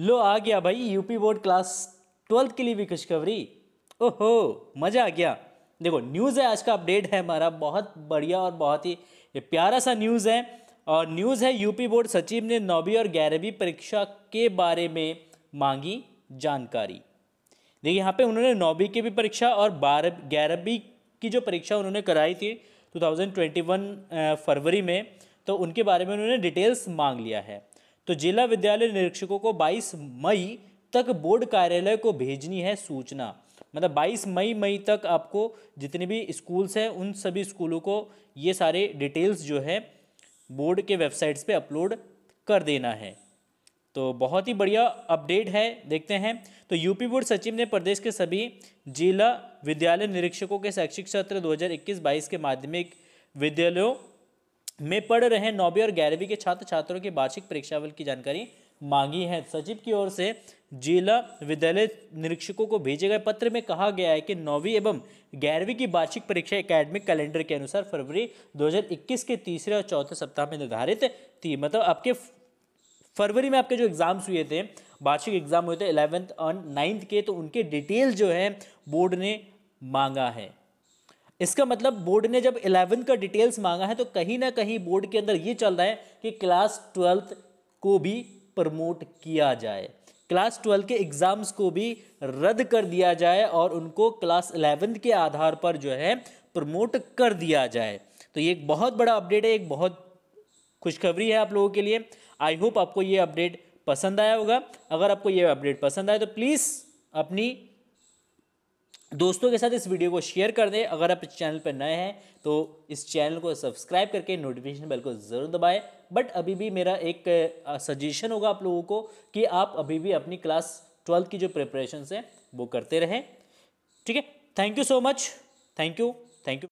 लो आ गया भाई UP board class twelfth के लिए भी खुशखबरी ओहो मज़ा आ गया देखो न्यूज़ है आज का अपडेट है हमारा बहुत बढ़िया और बहुत ही प्यारा सा न्यूज़ है और न्यूज़ है यूपी बोर्ड सचिव ने नौवीं और ग्यारहवीं परीक्षा के बारे में मांगी जानकारी देखिए यहाँ पे उन्होंने नौवीं की भी परीक्षा और बारह ग्यारहवीं की जो परीक्षा उन्होंने कराई थी 2021 फरवरी में तो उनके बारे में उन्होंने डिटेल्स मांग लिया है तो जिला विद्यालय निरीक्षकों को 22 मई तक बोर्ड कार्यालय को भेजनी है सूचना मतलब 22 मई मई तक आपको जितने भी स्कूल्स हैं उन सभी स्कूलों को ये सारे डिटेल्स जो है बोर्ड के वेबसाइट्स पे अपलोड कर देना है तो बहुत ही बढ़िया अपडेट है देखते हैं तो यूपी बोर्ड सचिव ने प्रदेश के सभी जिला विद्यालय निरीक्षकों के शैक्षिक सत्र 2021-22 के माध्यमिक विद्यालयों में पढ़ रहे नौवीं और ग्यारहवीं के छात्र छात्रों के वार्षिक परीक्षाफल की जानकारी मांगी है सचिव की ओर से जिला विद्यालय निरीक्षकों को भेजे गए पत्र में कहा गया है कि नौवीं एवं ग्यारहवीं की वार्षिक परीक्षा एकेडमिक कैलेंडर के अनुसार फरवरी 2021 के तीसरे और चौथे सप्ताह में निर्धारित थी मतलब आपके फरवरी में आपके जो एग्ज़ाम्स हुए थे वार्षिक एग्ज़ाम हुए थे इलेवेंथ और नाइन्थ के तो उनके डिटेल जो है बोर्ड ने मांगा है इसका मतलब बोर्ड ने जब इलेवन का डिटेल्स मांगा है तो कहीं ना कहीं बोर्ड के अंदर ये चल रहा है कि क्लास ट्वेल्थ को भी प्रमोट किया जाए क्लास ट्वेल्थ के एग्ज़ाम्स को भी रद्द कर दिया जाए और उनको क्लास इलेवन के आधार पर जो है प्रमोट कर दिया जाए तो ये एक बहुत बड़ा अपडेट है एक बहुत खुशखबरी है आप लोगों के लिए आई होप आपको ये अपडेट पसंद आया होगा अगर आपको ये अपडेट पसंद आए तो प्लीज़ अपनी दोस्तों के साथ इस वीडियो को शेयर कर दें अगर आप इस चैनल पर नए हैं तो इस चैनल को सब्सक्राइब करके नोटिफिकेशन बेल को ज़रूर दबाएं बट अभी भी मेरा एक सजेशन होगा आप लोगों को कि आप अभी भी अपनी क्लास ट्वेल्थ की जो प्रिपरेशन है वो करते रहें ठीक है thank you so much thank you